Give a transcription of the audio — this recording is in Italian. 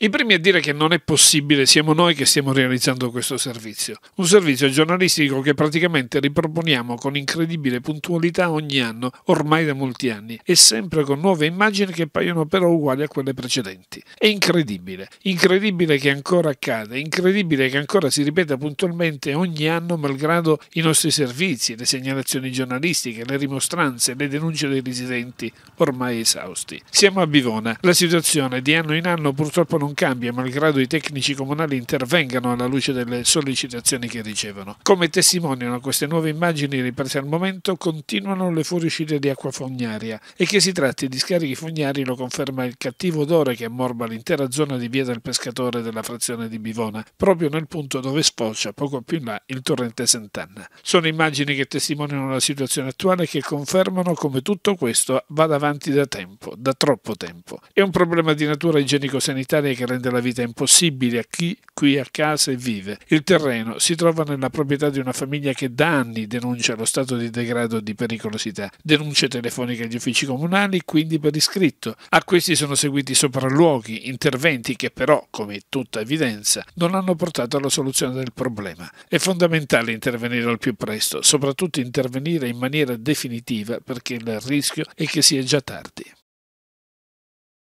I primi a dire che non è possibile siamo noi che stiamo realizzando questo servizio. Un servizio giornalistico che praticamente riproponiamo con incredibile puntualità ogni anno, ormai da molti anni, e sempre con nuove immagini che paiono però uguali a quelle precedenti. È incredibile, incredibile che ancora accada, incredibile che ancora si ripeta puntualmente ogni anno malgrado i nostri servizi, le segnalazioni giornalistiche, le rimostranze, le denunce dei residenti ormai esausti. Siamo a Bivona, la situazione di anno in anno purtroppo non non cambia malgrado i tecnici comunali intervengano alla luce delle sollecitazioni che ricevono. Come testimoniano queste nuove immagini riprese al momento, continuano le fuoriuscite di acqua fognaria e che si tratti di scarichi fognari lo conferma il cattivo odore che ammorba l'intera zona di via del pescatore della frazione di Bivona, proprio nel punto dove sfocia poco più in là il torrente Sant'Anna. Sono immagini che testimoniano la situazione attuale e che confermano come tutto questo vada avanti da tempo, da troppo tempo. È un problema di natura igienico-sanitaria che rende la vita impossibile a chi qui a casa e vive. Il terreno si trova nella proprietà di una famiglia che da anni denuncia lo stato di degrado e di pericolosità. Denunce telefoniche agli uffici comunali, quindi per iscritto. A questi sono seguiti sopralluoghi, interventi che però, come tutta evidenza, non hanno portato alla soluzione del problema. È fondamentale intervenire al più presto, soprattutto intervenire in maniera definitiva perché il rischio è che sia già tardi.